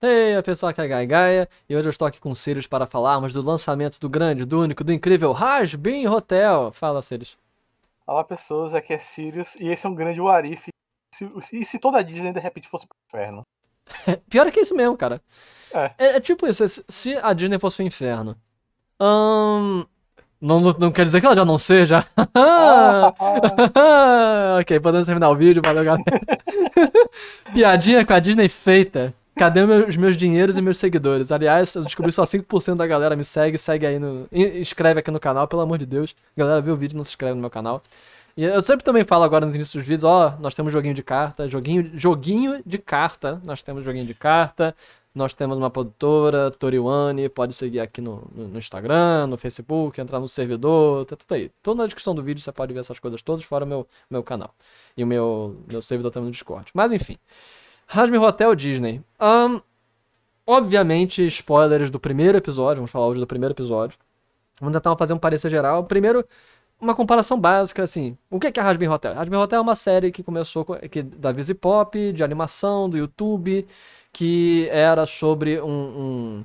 Ei, a pessoa que é Gaia Gaia, e hoje eu estou aqui com o Sirius para falarmos do lançamento do grande, do único, do incrível Rasbin Hotel. Fala, Sirius. Fala, pessoas, aqui é Sirius, e esse é um grande Warif. E se toda a Disney de repente fosse pro inferno? Pior é que isso mesmo, cara. É. é, é tipo isso, se a Disney fosse pro inferno. Hum, não, não, não, quer dizer que ela já não seja. Ah. ok, podemos terminar o vídeo, valeu, galera. Piadinha com a Disney feita. Cadê meus, os meus dinheiros e meus seguidores? Aliás, eu descobri só 5% da galera me segue, segue aí no. Inscreve aqui no canal, pelo amor de Deus. Galera, vê o vídeo não se inscreve no meu canal. E eu sempre também falo agora nos inícios dos vídeos, ó, nós temos joguinho de carta, joguinho, joguinho de carta, nós temos joguinho de carta, nós temos uma produtora, Toriwane, pode seguir aqui no, no, Instagram, no Facebook, entrar no servidor, tá tudo aí. Tudo na descrição do vídeo, você pode ver essas coisas todas, fora meu, meu canal. E o meu, meu servidor também no Discord. Mas enfim. Hasmir Hotel Disney. Um, obviamente, spoilers do primeiro episódio, vamos falar hoje do primeiro episódio. Vamos tentar fazer um parecer geral. Primeiro, uma comparação básica, assim. O que é, é Hasbin Hotel? Hasbin Hotel é uma série que começou que, da Visi Pop, de animação, do YouTube, que era sobre um,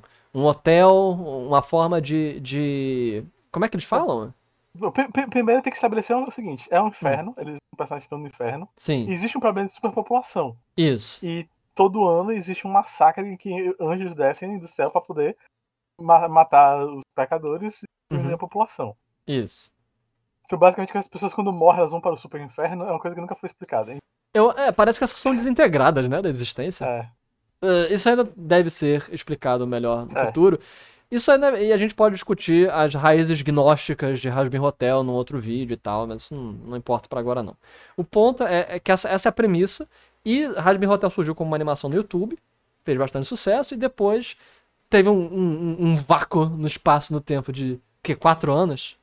um, um hotel, uma forma de, de. Como é que eles falam? Primeiro tem que estabelecer o seguinte: é um inferno, hum. eles personagens estão no inferno. Sim. Existe um problema de superpopulação. Isso. E todo ano existe um massacre em que anjos descem do céu para poder ma matar os pecadores uhum. e a população. Isso. Então, basicamente, as pessoas quando morrem, elas vão para o super inferno, é uma coisa que nunca foi explicada. Hein? Eu, é, parece que elas são desintegradas, né, da existência. É. Uh, isso ainda deve ser explicado melhor no é. futuro. Isso ainda, é, né, e a gente pode discutir as raízes gnósticas de Rasmin Hotel num outro vídeo e tal, mas isso não, não importa para agora não. O ponto é, é que essa, essa, é a premissa, e Rasmin Hotel surgiu como uma animação no YouTube, fez bastante sucesso, e depois teve um, um, um vácuo no espaço, no tempo de, que, quatro anos?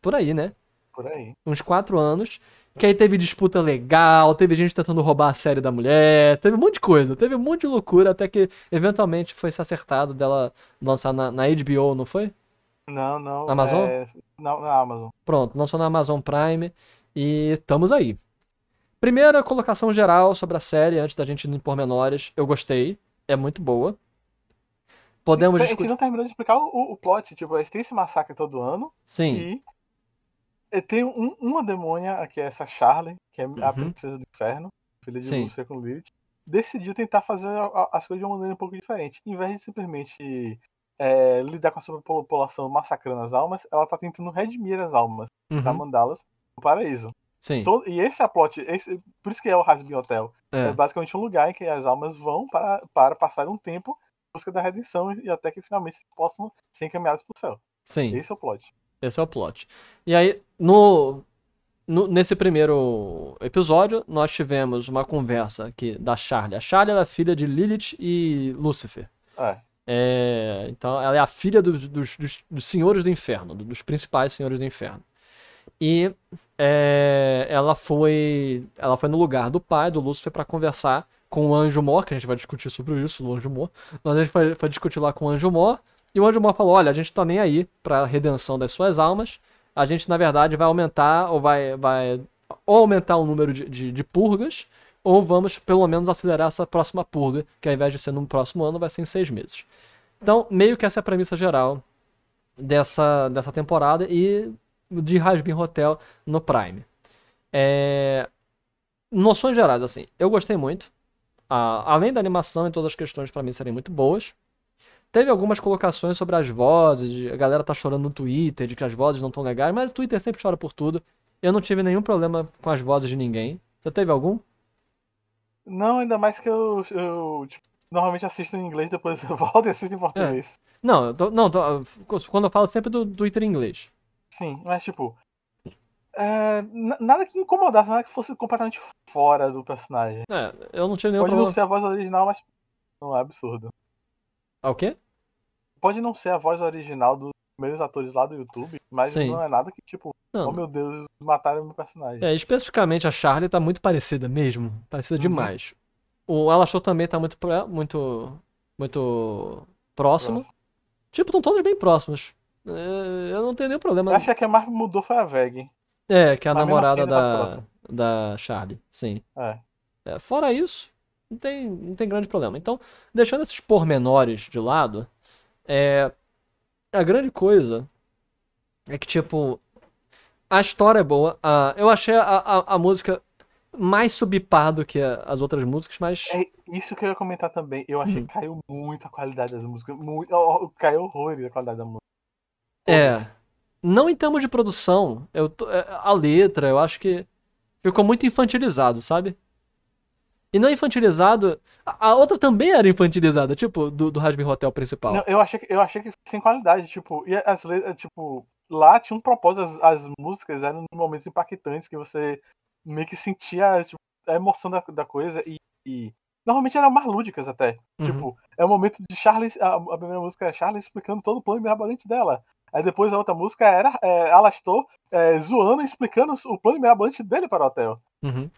Por aí, né? Por aí. Uns quatro anos, que aí teve disputa legal, teve gente tentando roubar a série da mulher, teve um monte de coisa, teve um monte de loucura, até que eventualmente foi se acertado dela lançar na, na HBO, não foi? Não, não. Na Amazon? É... Não, na Amazon. Pronto, lançou na Amazon Prime e estamos aí. Primeira colocação geral sobre a série, antes da gente ir em pormenores, eu gostei, é muito boa. Podemos discutir. A gente não terminou de explicar o, o, plot, tipo, eles têm esse massacre todo ano. Sim. E tem um, uma demônia, que é essa Charlene, que é a uhum. princesa do inferno, filha de Sim. com Lilith, decidiu tentar fazer as coisas de uma maneira um pouco diferente. Em vez de simplesmente é, lidar com a superpopulação massacrando as almas, ela tá tentando redimir as almas uhum. pra mandá-las pro paraíso. Sim. Todo, então, e esse é a plot, esse, por isso que é o Hasbin Hotel. É. é. basicamente um lugar em que as almas vão para, para passar um tempo em busca da redenção e até que finalmente possam ser encaminhadas pro céu. Sim. Esse é o plot. Esse é o plot. E aí, no, no, nesse primeiro episódio, nós tivemos uma conversa aqui da Charlie. A Charlie era é filha de Lilith e Lúcifer. É. É, então, ela é a filha dos, dos, dos, dos, senhores do inferno, dos principais senhores do inferno. E é, ela foi ela foi no lugar do pai, do Lúcifer, para conversar com o Anjo Mor, que a gente vai discutir sobre isso, o Anjo Mor. Mas a gente foi, foi discutir lá com o Anjo Mor, e o anjo bom falou: olha, a gente tá nem aí pra redenção das suas almas. A gente, na verdade, vai aumentar ou vai, vai ou aumentar o número de, de, de purgas, ou vamos pelo menos acelerar essa próxima purga, que ao invés de ser no próximo ano, vai ser em seis meses. Então, meio que essa é a premissa geral dessa, dessa temporada e de Rasbin Hotel no Prime. É... Noções gerais, assim, eu gostei muito. Ah, além da animação e todas as questões para mim serem muito boas, Teve algumas colocações sobre as vozes, a galera tá chorando no Twitter de que as vozes não estão legais, mas o Twitter sempre chora por tudo. Eu não tive nenhum problema com as vozes de ninguém. Você teve algum? Não, ainda mais que eu, eu tipo, normalmente assisto em inglês, depois eu volto e assisto em português. É. Não, tô, não tô, quando eu falo sempre do Twitter em inglês. Sim, mas tipo. É, nada que incomodasse, nada que fosse completamente fora do personagem. É, eu não tinha nenhum Pode problema. Pode não ser a voz original, mas não é absurdo. Ah, o quê? Pode não ser a voz original dos primeiros atores lá do YouTube, mas Sim. não é nada que, tipo, não. oh meu Deus, mataram meu personagem. É, especificamente a Charlie tá muito parecida mesmo. Parecida uhum. demais. O Alastor também tá muito, muito, muito próximo. Nossa. Tipo, estão todos bem próximos. É, eu não tenho nenhum problema. Eu acho que a que mais mudou foi a Veg. É, que é a namorada assim, tá da, da Charlie, sim. É. É, fora isso, não tem, não tem grande problema. Então, deixando esses pormenores de lado, é, a grande coisa é que, tipo, a história é boa. A, eu achei a, a, a música mais subpar do que as outras músicas, mas. É isso que eu ia comentar também. Eu achei hum. que caiu muito a qualidade das músicas. Muito, caiu horrores a qualidade da música. É. Não em termos de produção. Eu, é, a letra, eu acho que ficou muito infantilizado, sabe? E não é infantilizado. A, a outra também era infantilizada, tipo, do, do Hasbin Hotel principal. Não, eu, achei que, eu achei que sem qualidade, tipo, e as eh, tipo, lá tinha um propósito, as, as músicas eram momentos impactantes que você meio que sentia tipo, a emoção da, da coisa e, e normalmente eram mais lúdicas até. Uhum. Tipo, é o momento de Charles a, a, primeira música é explicando todo o plano mirabolante dela. Aí depois a outra música era é, Alastor é, zoando e explicando o plano mirabolante dele para o hotel. Uhum.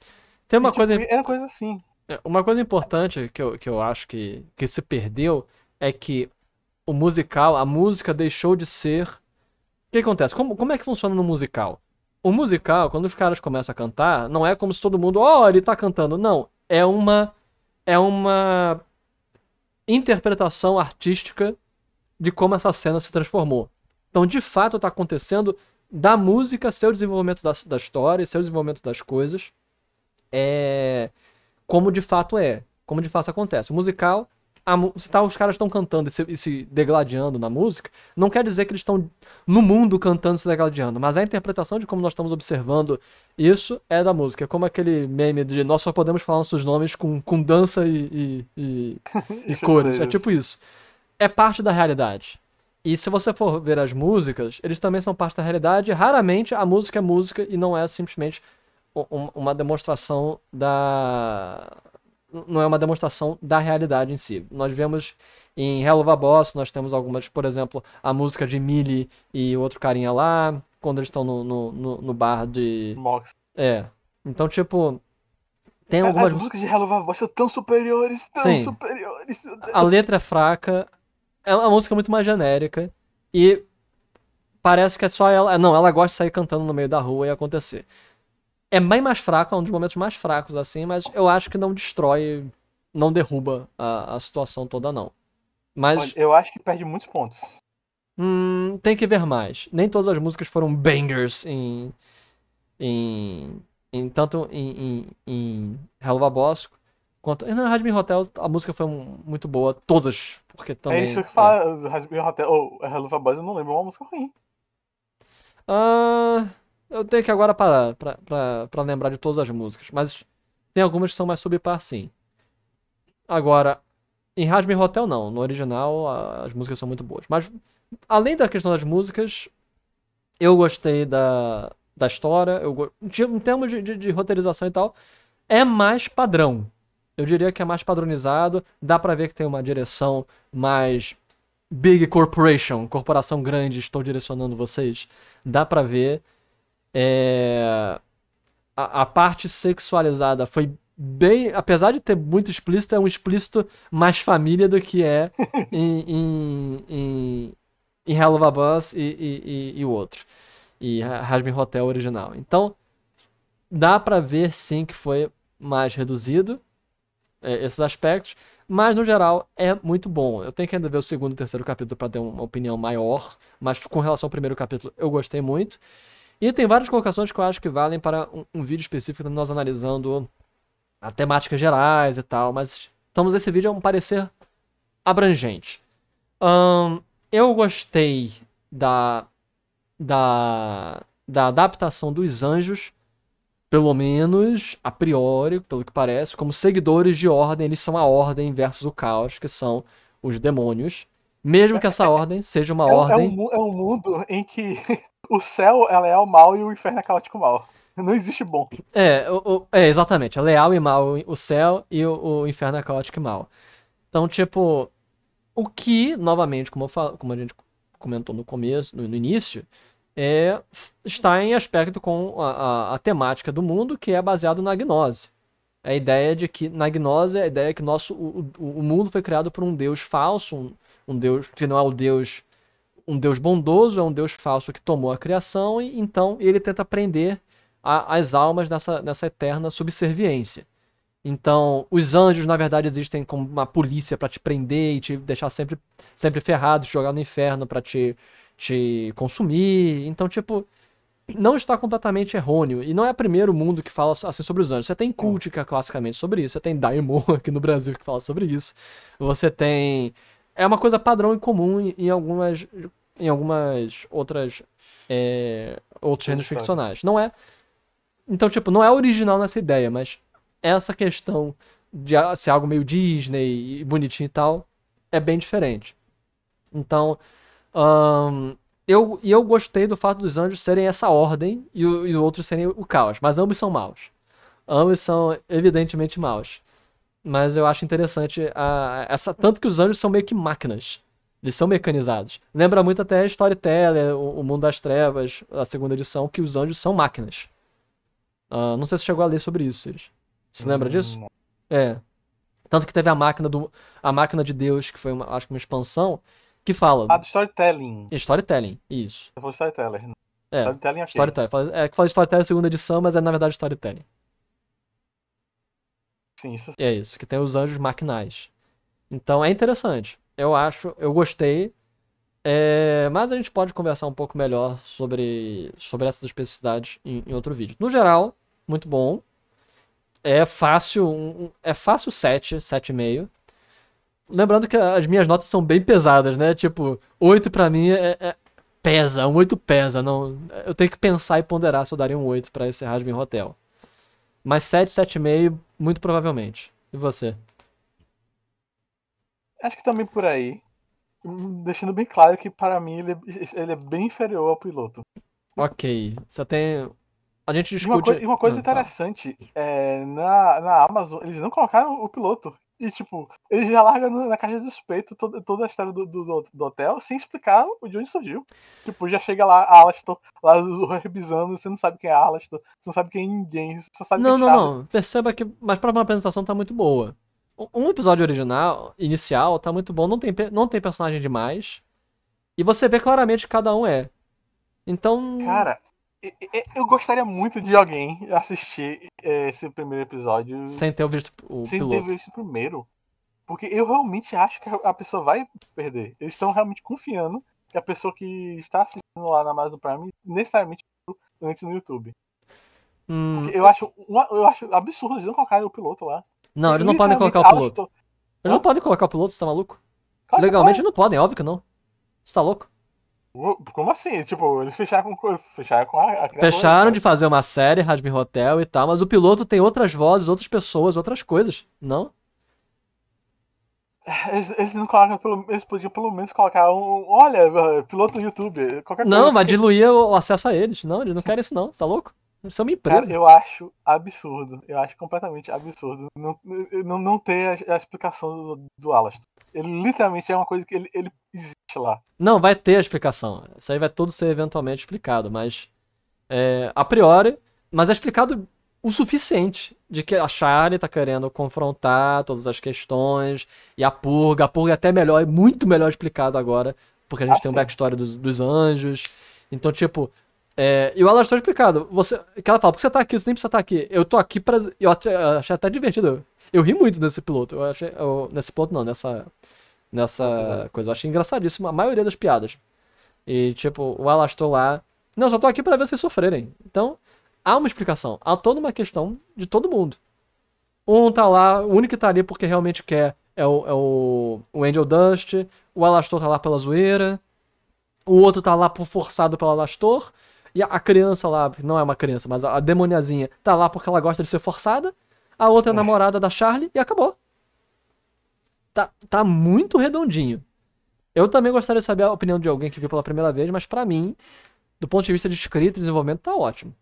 Tem uma e, tipo, coisa. Tipo, era coisa assim. É, uma coisa importante que eu, que eu acho que, que se perdeu é que o musical, a música deixou de ser. O que acontece? Como, como é que funciona no musical? O musical, quando os caras começam a cantar, não é como se todo mundo, ó, oh, ele tá cantando. Não. É uma. É uma interpretação artística de como essa cena se transformou. Então, de fato, está acontecendo da música, seu desenvolvimento da, da história, seu desenvolvimento das coisas. É como de fato é, como de fato acontece. O musical, a, se tá, os caras estão cantando e se, e se, degladiando na música, não quer dizer que eles estão no mundo cantando e se degladiando, mas a interpretação de como nós estamos observando isso é da música. É como aquele meme de nós só podemos falar nossos nomes com, com dança e, e, e cores. É tipo isso. É parte da realidade. E se você for ver as músicas, eles também são parte da realidade. Raramente a música é música e não é simplesmente uma demonstração da. Não é uma demonstração da realidade em si. Nós vemos em Hello of a Boss, nós temos algumas, por exemplo, a música de Millie e outro carinha lá, quando eles estão no, no, no, bar de. Mox. É. Então, tipo, tem é, algumas. As músicas de Hello Boss são tão superiores, tão Sim. superiores. A letra é fraca. É uma música muito mais genérica. E parece que é só ela. Não, ela gosta de sair cantando no meio da rua e acontecer. É bem mais fraco, é um dos momentos mais fracos, assim, mas eu acho que não destrói, não derruba a, a situação toda, não. Mas. Eu acho que perde muitos pontos. Hum, tem que ver mais. Nem todas as músicas foram bangers em. em. em tanto em. em, em Hello Babosco quanto. Na Hasbin Hotel, a música foi um, muito boa, todas, porque é também. É isso que fala, é. Hotel, ou oh, Hello Boss. eu não lembro uma música ruim. Ah. Uh... Eu tenho que agora parar pra, pra, pra lembrar de todas as músicas. Mas tem algumas que são mais subpar, sim. Agora, em Hasmi Hotel não. No original as músicas são muito boas. Mas além da questão das músicas, eu gostei da, da história. Eu Em termos de, de, de roteirização e tal, é mais padrão. Eu diria que é mais padronizado. Dá pra ver que tem uma direção mais Big Corporation, corporação grande, estou direcionando vocês. Dá pra ver é... A, a, parte sexualizada foi bem. Apesar de ter muito explícito, é um explícito mais família do que é em, em, em, em Hell of a Bus e, e, e, e o outro. E Rasmin Hotel original. Então, dá para ver sim que foi mais reduzido é, esses aspectos. Mas, no geral, é muito bom. Eu tenho que ainda ver o segundo e terceiro capítulo para ter uma opinião maior. Mas, com relação ao primeiro capítulo, eu gostei muito. E tem várias colocações que eu acho que valem para um, um vídeo específico, nós analisando a temáticas gerais e tal, mas estamos nesse vídeo é um parecer abrangente. eu gostei da, da, da adaptação dos anjos, pelo menos a priori, pelo que parece, como seguidores de ordem, eles são a ordem versus o caos, que são os demônios. Mesmo que essa ordem seja uma é, é ordem. É um, é um mundo em que o céu é leal mal e o inferno é caótico mal. Não existe bom. É, o, o, é exatamente. É leal e mal o céu e o, o inferno é caótico e mal. Então, tipo, o que, novamente, como, falo, como a gente comentou no começo, no, no início, é, está em aspecto com a, a, a, temática do mundo, que é baseado na gnose. É a ideia de que, na gnose, é a ideia é que nosso, o, o, o mundo foi criado por um deus falso, um, um, deus que não é o deus um Deus bondoso, é um Deus falso que tomou a criação, e então ele tenta prender a, as almas nessa, nessa eterna subserviência. Então, os anjos, na verdade, existem como uma polícia para te prender e te deixar sempre, sempre ferrado, te jogar no inferno para te, te consumir. Então, tipo, não está completamente errôneo. E não é o primeiro mundo que fala assim sobre os anjos. Você tem Cultica, classicamente, sobre isso. Você tem Daimon aqui no Brasil que fala sobre isso. Você tem. É uma coisa padrão e comum em algumas em algumas outras é, outros gêneros ficcionais. Não é. Então, tipo, não é original nessa ideia, mas essa questão de ser algo meio Disney e bonitinho e tal é bem diferente. Então, eu, e eu gostei do fato dos anjos serem essa ordem e, o, e os outros serem o caos, mas ambos são maus. Ambos são evidentemente maus. Mas eu acho interessante a, essa tanto que os anjos são meio que máquinas. Eles são mecanizados. Lembra muito até Storyteller, o, o Mundo das Trevas, a segunda edição, que os anjos são máquinas. Uh, não sei se chegou a ler sobre isso, Sirius. Você hum, lembra disso? Não. É. Tanto que teve a máquina do a máquina de Deus, que foi uma, acho que uma expansão, que fala. Ah, do storytelling. É, storytelling, isso. Eu falei storyteller. Não. Né? É. Storytelling, okay. storytelling. É que fala storytelling segunda edição, mas é na verdade storytelling. Sim, isso. É isso, que tem os anjos maquinais. Então é interessante eu acho, eu gostei. É, mas a gente pode conversar um pouco melhor sobre, sobre essas especificidades em, em outro vídeo. No geral, muito bom. É fácil, um, é fácil 7, 7,5. Lembrando que as minhas notas são bem pesadas, né? Tipo, 8 para mim é, é, pesa, um 8 pesa. Não, eu tenho que pensar e ponderar se eu daria um 8 para esse Rasmin Hotel. Mas 7, 7,5, muito provavelmente. E você? Acho que também por aí. Deixando bem claro que para mim ele é, ele é bem inferior ao piloto. Ok. Só tem. A gente discute. Uma coisa, uma coisa ah, tá. interessante, tá. é, na, na Amazon, eles não colocaram o piloto. E, tipo, ele já larga na caixa de suspeito toda, toda a história do, do, do, hotel sem explicar de onde surgiu. Tipo, já chega lá Alastor, lá revisando, você não sabe quem é Alastor, você não sabe quem é ninguém, você só sabe não, quem é Não, não, não. Perceba que, mas para uma apresentação tá muito boa um episódio original, inicial, tá muito bom, não tem, não tem personagem demais. E você vê claramente que cada um é. Então. Cara, eu gostaria muito de alguém assistir é, esse primeiro episódio. Sem ter visto o sem piloto. Sem ter visto o primeiro. Porque eu realmente acho que a pessoa vai perder. Eles estão realmente confiando que a pessoa que está assistindo lá na Amazon Prime necessariamente antes no YouTube. Hum. Eu acho eu acho absurdo eles não colocarem o piloto lá. Não, eles não podem colocar o piloto. Eles não podem colocar o piloto, você tá maluco? Claro Legalmente pode. não podem, óbvio que não. Você tá louco? Como assim? Tipo, eles fecharam com, fecharam com a, a Fecharam né? de fazer uma série, Rasmin Hotel e tal, mas o piloto tem outras vozes, outras pessoas, outras coisas, não? É, eles, eles não colocam pelo, eles podiam pelo menos colocar um. Olha, piloto do YouTube. não, coisa. vai diluir o acesso a eles. Não, eles não querem isso, não. Você tá louco? São é uma empresa. Cara, eu acho absurdo. Eu acho completamente absurdo não, não, não ter a, a explicação do, do Alastor. Ele literalmente é uma coisa que ele, ele existe lá. Não, vai ter a explicação. Isso aí vai tudo ser eventualmente explicado, mas. É, a priori. Mas é explicado o suficiente de que a Charlie tá querendo confrontar todas as questões e a purga. A purga é até melhor, é muito melhor explicado agora, porque a gente ah, tem sim. um backstory dos, dos anjos. Então, tipo, é, e o Alastor é explicado, você, que ela fala, por que você tá aqui? Você nem precisa estar tá aqui. Eu tô aqui pra... Eu achei até divertido. Eu ri muito nesse piloto. Eu achei... Eu, nesse piloto não, nessa... Nessa ah, coisa. Eu achei engraçadíssimo a maioria das piadas. E, tipo, o Alastor lá... Não, só tô aqui pra ver vocês sofrerem. Então, há uma explicação. Há toda uma questão de todo mundo. Um tá lá, o único que tá ali porque realmente quer é o, é o, o Angel Dust. O Alastor tá lá pela zoeira. O outro tá lá por forçado pelo Alastor. E a criança lá, não é uma criança, mas a demoniazinha, tá lá porque ela gosta de ser forçada. A outra é namorada da Charlie e acabou. Tá, tá muito redondinho. Eu também gostaria de saber a opinião de alguém que viu pela primeira vez, mas para mim, do ponto de vista de escrita e desenvolvimento, tá ótimo.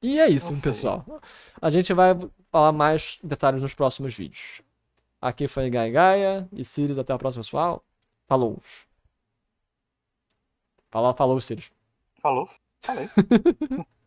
E é isso, pessoal. A gente vai falar mais detalhes nos próximos vídeos. Aqui foi Gaia Gaia e Sirius. Até a próxima, pessoal. Falou! falou falou, Sirius. Falou? Falei.